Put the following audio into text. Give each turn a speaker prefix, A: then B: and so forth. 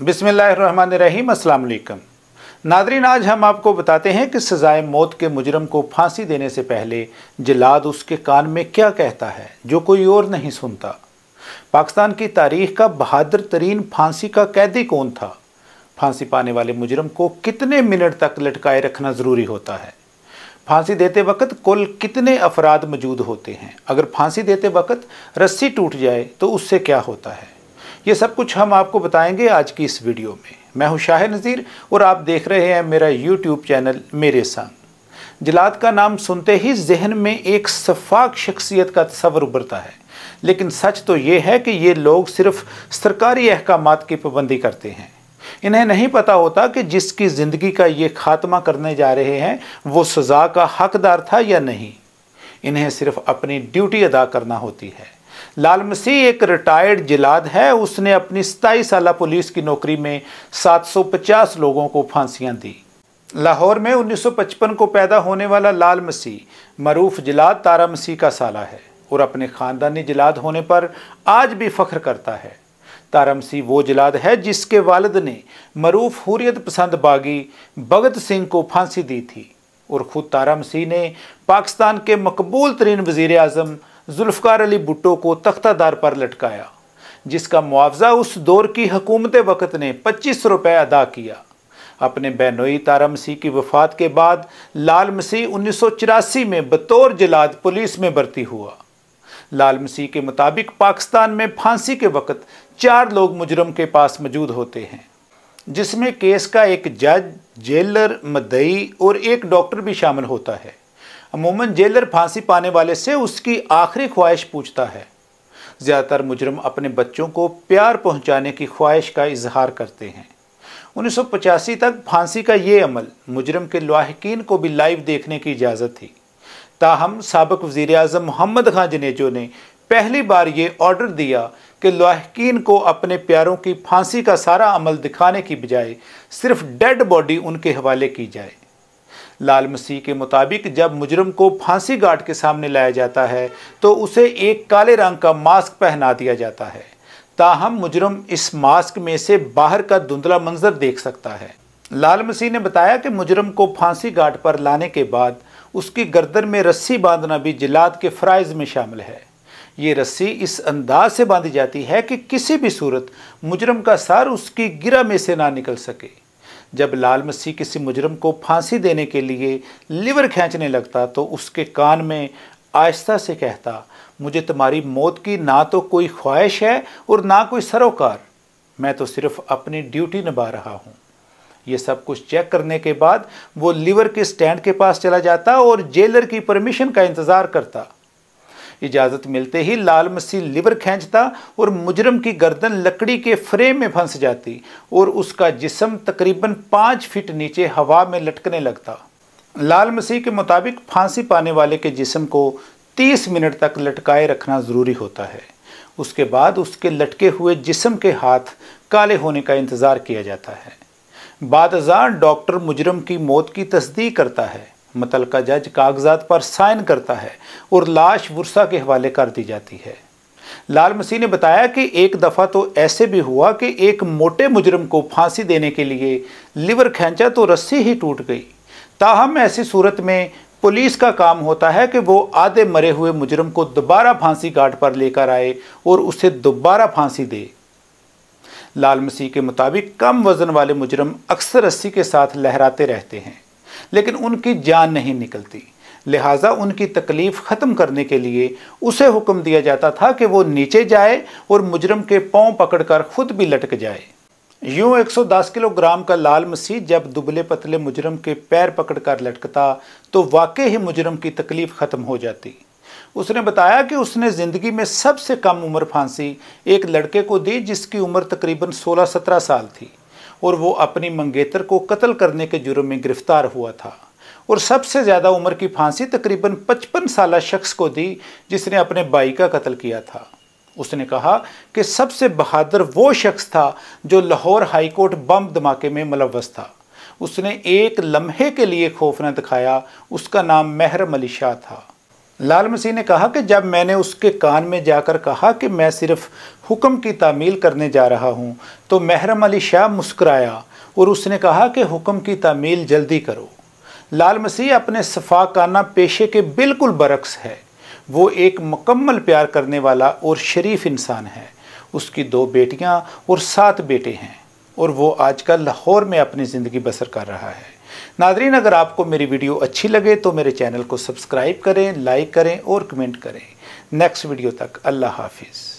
A: बिसमीम अल्लाम नादरीन आज हम आपको बताते हैं कि सज़ाए मौत के मुजरम को फांसी देने से पहले जलाद उसके कान में क्या कहता है जो कोई और नहीं सुनता पाकिस्तान की तारीख का बहादुर तरीन फांसी का कैदी कौन था फांसी पाने वाले मुजरम को कितने मिनट तक लटकाए रखना ज़रूरी होता है फांसी देते वक्त कुल कितने अफराद मौजूद होते हैं अगर फांसी देते वक्त रस्सी टूट जाए तो उससे क्या होता है ये सब कुछ हम आपको बताएंगे आज की इस वीडियो में मैं हूं शाहिर नज़ीर और आप देख रहे हैं मेरा यूट्यूब चैनल मेरे संग जलाद का नाम सुनते ही जहन में एक शफाक शख्सियत का तस्वर उभरता है लेकिन सच तो ये है कि ये लोग सिर्फ सरकारी अहकाम की पाबंदी करते हैं इन्हें नहीं पता होता कि जिसकी ज़िंदगी का ये खात्मा करने जा रहे हैं वो सज़ा का हकदार था या नहीं इन्हें सिर्फ अपनी ड्यूटी अदा करना होती है लाल मसीह एक रिटायर्ड जिलाद है उसने अपनी सताईस साल पुलिस की नौकरी में 750 लोगों को फांसियाँ दी लाहौर में 1955 को पैदा होने वाला लाल मसीह मरूफ जिलाद तारा मसीह का साला है और अपने ख़ानदानी जिलाद होने पर आज भी फ़ख्र करता है तारा मसीह वो जिलाद है जिसके वालद ने मरूफ हुरियत पसंद बागी भगत सिंह को फांसी दी थी और ख़ुद तारा मसीह ने पाकिस्तान के मकबूल तरीन वजीर अजम जुल्फ़ार अली भुट्टो को तख्तादार पर लटकाया जिसका मुआवजा उस दौर की हकूमत वक़्त ने पच्चीस रुपये अदा किया अपने बहनोई तारा मसीह की वफात के बाद लाल मसीह उन्नीस सौ चौरासी में बतौर जलाद पुलिस में भर्ती हुआ लाल मसीह के मुताबिक पाकिस्तान में फांसी के वक़्त चार लोग मुजरम के पास मौजूद होते हैं जिसमें केस का एक जज जेलर मदई और एक डॉक्टर भी शामिल होता है अमूमन जेलर फांसी पाने वाले से उसकी आखिरी ख्वाहिश पूछता है ज़्यादातर मुजरम अपने बच्चों को प्यार पहुंचाने की ख्वाहिश का इजहार करते हैं पचासी तक फांसी का ये अमल मुजरम के लाहकिन को भी लाइव देखने की इजाज़त थी ताहम सबक वज़ी अजम मोहम्मद खां जनेजो ने पहली बार ये ऑर्डर दिया कि लाहकिन को अपने प्यारों की फांसी का सारा अमल दिखाने की बजाय सिर्फ डेड बॉडी उनके हवाले की जाए लाल मसीह के मुताबिक जब मुजरम को फांसी गार्ड के सामने लाया जाता है तो उसे एक काले रंग का मास्क पहना दिया जाता है ताहम मुजरम इस मास्क में से बाहर का धुंधला मंजर देख सकता है लाल मसीह ने बताया कि मुजरम को फांसी घाट पर लाने के बाद उसकी गर्दन में रस्सी बांधना भी जिलाद के फ़राइज़ में शामिल है ये रस्सी इस अंदाज से बांधी जाती है कि किसी भी सूरत मुजरम का सार उसकी गिरा में से ना निकल सके जब लाल मसीह किसी मुजरम को फांसी देने के लिए लिवर खींचने लगता तो उसके कान में आहिस्ता से कहता मुझे तुम्हारी मौत की ना तो कोई ख्वाहिश है और ना कोई सरोकार मैं तो सिर्फ अपनी ड्यूटी निभा रहा हूँ ये सब कुछ चेक करने के बाद वो लिवर के स्टैंड के पास चला जाता और जेलर की परमिशन का इंतज़ार करता इजाज़त मिलते ही लाल मसीह लिवर खींचता और मुजरम की गर्दन लकड़ी के फ्रेम में फंस जाती और उसका जिसम तकरीबन पाँच फिट नीचे हवा में लटकने लगता लाल मसीह के मुताबिक फांसी पाने वाले के जिसम को तीस मिनट तक लटकाए रखना ज़रूरी होता है उसके बाद उसके लटके हुए जिसम के हाथ काले होने का इंतज़ार किया जाता है बाद डॉक्टर मुजरम की मौत की तस्दीक करता है मतल का जज कागजात पर साइन करता है और लाश वर्षा के हवाले कर दी जाती है लाल मसीह ने बताया कि एक दफ़ा तो ऐसे भी हुआ कि एक मोटे मुजरम को फांसी देने के लिए लिवर खींचा तो रस्सी ही टूट गई ताहम ऐसी सूरत में पुलिस का काम होता है कि वो आधे मरे हुए मुजरम को दोबारा फांसी घाट पर लेकर आए और उसे दोबारा फांसी दे लाल मसीह के मुताबिक कम वज़न वाले मुजरम अक्सर रस्सी के साथ लहराते रहते हैं लेकिन उनकी जान नहीं निकलती लिहाजा उनकी तकलीफ़ ख़त्म करने के लिए उसे हुक्म दिया जाता था कि वो नीचे जाए और मुजरम के पाँव पकड़कर खुद भी लटक जाए यूँ 110 किलोग्राम का लाल मसीह जब दुबले पतले मुजरम के पैर पकड़कर लटकता तो वाकई ही मुजरम की तकलीफ़ ख़त्म हो जाती उसने बताया कि उसने ज़िंदगी में सबसे कम उम्र फांसी एक लड़के को दी जिसकी उम्र तकरीबन 16-17 साल थी और वो अपनी मंगेतर को कत्ल करने के जुर्म में गिरफ्तार हुआ था और सबसे ज़्यादा उम्र की फांसी तकरीबन पचपन साल शख्स को दी जिसने अपने भाई का कत्ल किया था उसने कहा कि सबसे बहादुर वो शख्स था जो लाहौर हाईकोर्ट बम धमाके में मुलवस था उसने एक लम्हे के लिए खौफ न दिखाया उसका नाम महरम अली शाह था लाल मसीह ने कहा कि जब मैंने उसके कान में जाकर कहा कि मैं सिर्फ हुक्म की तामील करने जा रहा हूँ तो महरम अली शाह मुस्कराया और उसने कहा कि हुक्म की तामील जल्दी करो लाल मसीह अपने सफाकाना पेशे के बिल्कुल बरक्स है वो एक मकम्मल प्यार करने वाला और शरीफ इंसान है उसकी दो बेटियाँ और सात बेटे हैं और वो आजकल लाहौर में अपनी ज़िंदगी बसर कर रहा है नादरीन अगर आपको मेरी वीडियो अच्छी लगे तो मेरे चैनल को सब्सक्राइब करें लाइक करें और कमेंट करें नेक्स्ट वीडियो तक अल्लाह हाफिज़